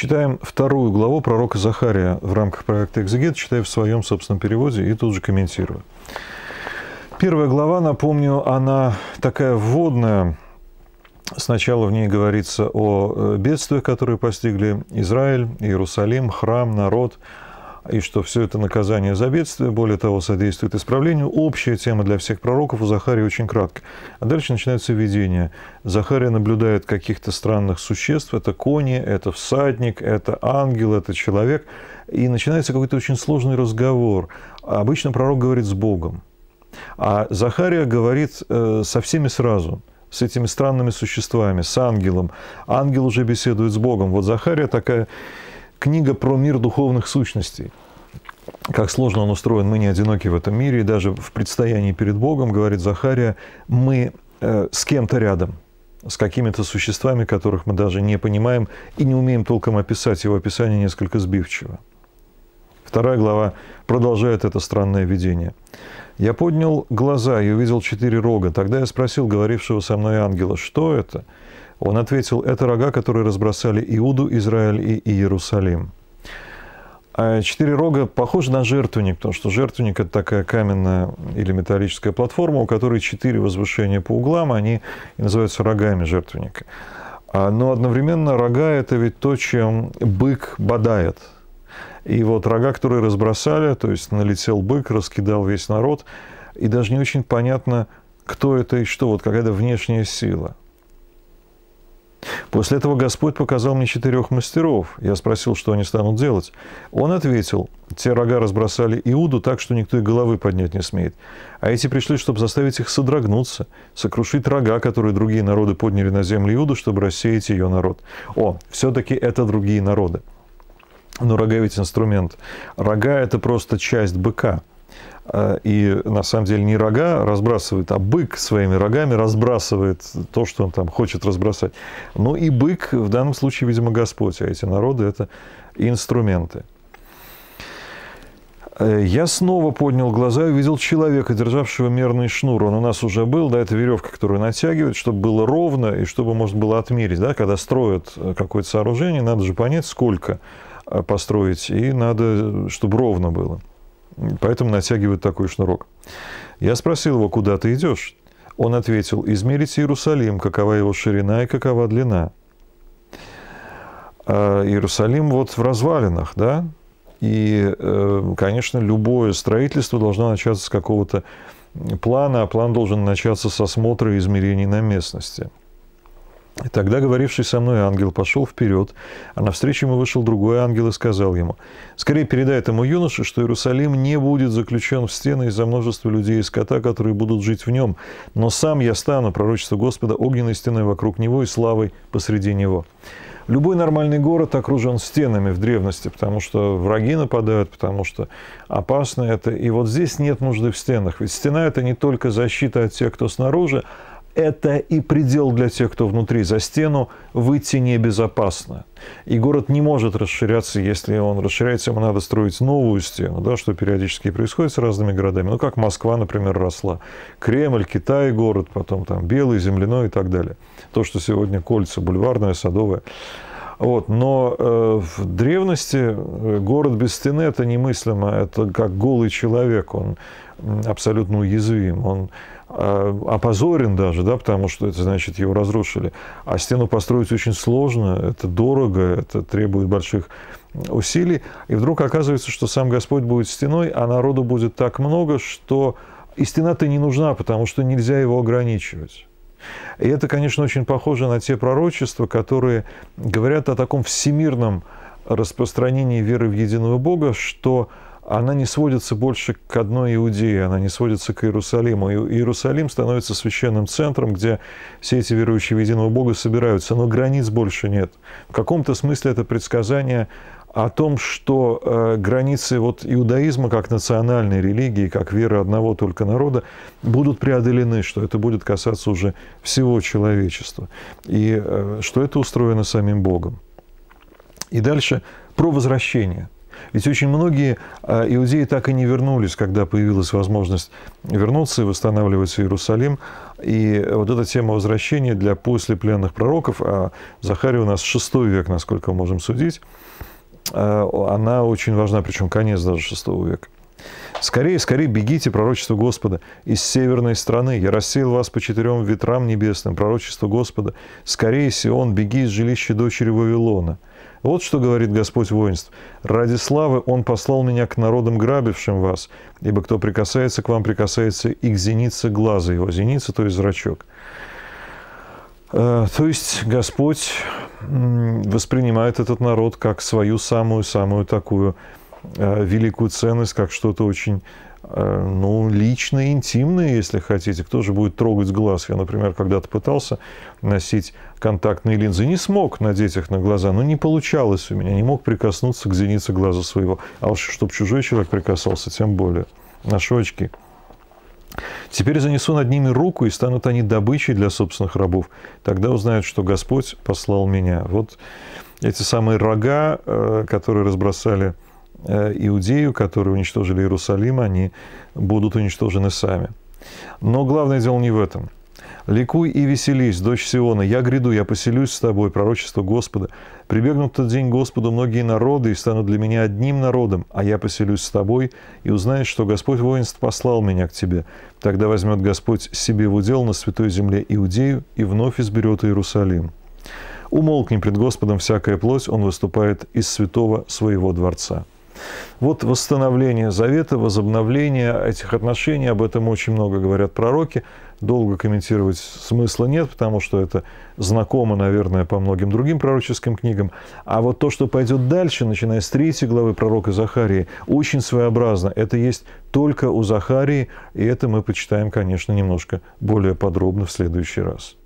Читаем вторую главу пророка Захария в рамках проекта «Экзегет», читая в своем собственном переводе и тут же комментирую. Первая глава, напомню, она такая вводная. Сначала в ней говорится о э, бедствиях, которые постигли Израиль, Иерусалим, храм, народ – и что все это наказание за бедствие, более того, содействует исправлению. Общая тема для всех пророков у Захарии очень кратко. А дальше начинается видение. Захария наблюдает каких-то странных существ. Это кони, это всадник, это ангел, это человек. И начинается какой-то очень сложный разговор. Обычно пророк говорит с Богом. А Захария говорит э, со всеми сразу с этими странными существами, с ангелом. Ангел уже беседует с Богом. Вот Захария такая книга про мир духовных сущностей. Как сложно он устроен, мы не одиноки в этом мире, и даже в предстоянии перед Богом, говорит Захария, мы э, с кем-то рядом, с какими-то существами, которых мы даже не понимаем и не умеем толком описать. Его описание несколько сбивчиво. Вторая глава продолжает это странное видение. «Я поднял глаза и увидел четыре рога. Тогда я спросил говорившего со мной ангела, что это?» Он ответил, это рога, которые разбросали Иуду, Израиль и Иерусалим. А четыре рога похожи на жертвенник, потому что жертвенник – это такая каменная или металлическая платформа, у которой четыре возвышения по углам, они и называются рогами жертвенника. А, но одновременно рога – это ведь то, чем бык бодает. И вот рога, которые разбросали, то есть налетел бык, раскидал весь народ, и даже не очень понятно, кто это и что, вот какая-то внешняя сила – После этого Господь показал мне четырех мастеров. Я спросил, что они станут делать. Он ответил, те рога разбросали Иуду так, что никто и головы поднять не смеет. А эти пришли, чтобы заставить их содрогнуться, сокрушить рога, которые другие народы подняли на землю Иуду, чтобы рассеять ее народ. О, все-таки это другие народы. Но рога ведь инструмент. Рога – это просто часть быка – а, и на самом деле не рога разбрасывает, а бык своими рогами разбрасывает то, что он там хочет разбросать. Ну и бык в данном случае, видимо, Господь, а эти народы – это инструменты. Э, я снова поднял глаза и увидел человека, державшего мерный шнур. Он у нас уже был, да, это веревка, которую натягивают, чтобы было ровно и чтобы можно было отмерить. Да, когда строят э, какое-то сооружение, надо же понять, сколько э, построить, и надо, чтобы ровно было. Поэтому натягивают такой шнурок. Я спросил его, куда ты идешь? Он ответил, измерить Иерусалим, какова его ширина и какова длина. А Иерусалим вот в развалинах, да? И, э, конечно, любое строительство должно начаться с какого-то плана, а план должен начаться с осмотра и измерений на местности. И тогда говоривший со мной ангел пошел вперед, а навстречу ему вышел другой ангел и сказал ему, «Скорее передай этому юноше, что Иерусалим не будет заключен в стены из-за множества людей и скота, которые будут жить в нем, но сам я стану, пророчество Господа, огненной стеной вокруг него и славой посреди него». Любой нормальный город окружен стенами в древности, потому что враги нападают, потому что опасно это. И вот здесь нет нужды в стенах. Ведь стена – это не только защита от тех, кто снаружи, это и предел для тех, кто внутри. За стену выйти небезопасно. И город не может расширяться, если он расширяется, ему надо строить новую стену, да, что периодически происходит с разными городами. Ну, как Москва, например, росла. Кремль, Китай город, потом там Белый, Земляной и так далее. То, что сегодня кольца, бульварное, садовое. Вот. Но э, в древности э, город без стены – это немыслимо. Это как голый человек, он абсолютно уязвим. Он Э, опозорен даже, да, потому что это значит его разрушили. А стену построить очень сложно, это дорого, это требует больших усилий. И вдруг оказывается, что сам Господь будет стеной, а народу будет так много, что и стена-то не нужна, потому что нельзя его ограничивать. И это, конечно, очень похоже на те пророчества, которые говорят о таком всемирном распространении веры в единого Бога, что она не сводится больше к одной Иудее, она не сводится к Иерусалиму. и Иерусалим становится священным центром, где все эти верующие в единого Бога собираются, но границ больше нет. В каком-то смысле это предсказание о том, что э, границы вот иудаизма как национальной религии, как веры одного только народа будут преодолены, что это будет касаться уже всего человечества, и э, что это устроено самим Богом. И дальше про возвращение – ведь очень многие а, иудеи так и не вернулись, когда появилась возможность вернуться и восстанавливать Иерусалим. И вот эта тема возвращения для послепленных пророков, а захария у нас шестой век, насколько можем судить, а, она очень важна, причем конец даже шестого века. Скорее, скорее бегите, пророчество Господа, из северной страны. Я рассеял вас по четырем ветрам небесным, пророчество Господа. Скорее, Сион, беги из жилища дочери Вавилона. Вот что говорит Господь воинств. «Ради славы Он послал меня к народам, грабившим вас, ибо кто прикасается к вам, прикасается и к зенице глаза его». Зеница, то есть зрачок. Э, то есть Господь воспринимает этот народ как свою самую-самую такую Э, великую ценность, как что-то очень э, ну, личное, интимное, если хотите. Кто же будет трогать глаз? Я, например, когда-то пытался носить контактные линзы. Не смог надеть их на глаза, но не получалось у меня. Не мог прикоснуться к зенице глаза своего. А уж чтобы чужой человек прикасался, тем более. Наши очки. Теперь занесу над ними руку, и станут они добычей для собственных рабов. Тогда узнают, что Господь послал меня. Вот эти самые рога, э, которые разбросали Э, иудею, которые уничтожили Иерусалим, они будут уничтожены сами. Но главное дело не в этом. «Ликуй и веселись, дочь Сиона, я гряду, я поселюсь с тобой, пророчество Господа. Прибегнут в тот день Господу многие народы и станут для меня одним народом, а я поселюсь с тобой, и узнаешь, что Господь воинств послал меня к тебе. Тогда возьмет Господь себе в удел на святой земле Иудею и вновь изберет Иерусалим. Умолкни пред Господом всякая плоть, он выступает из святого своего дворца». Вот восстановление завета, возобновление этих отношений, об этом очень много говорят пророки. Долго комментировать смысла нет, потому что это знакомо, наверное, по многим другим пророческим книгам. А вот то, что пойдет дальше, начиная с третьей главы пророка Захарии, очень своеобразно. Это есть только у Захарии, и это мы почитаем, конечно, немножко более подробно в следующий раз.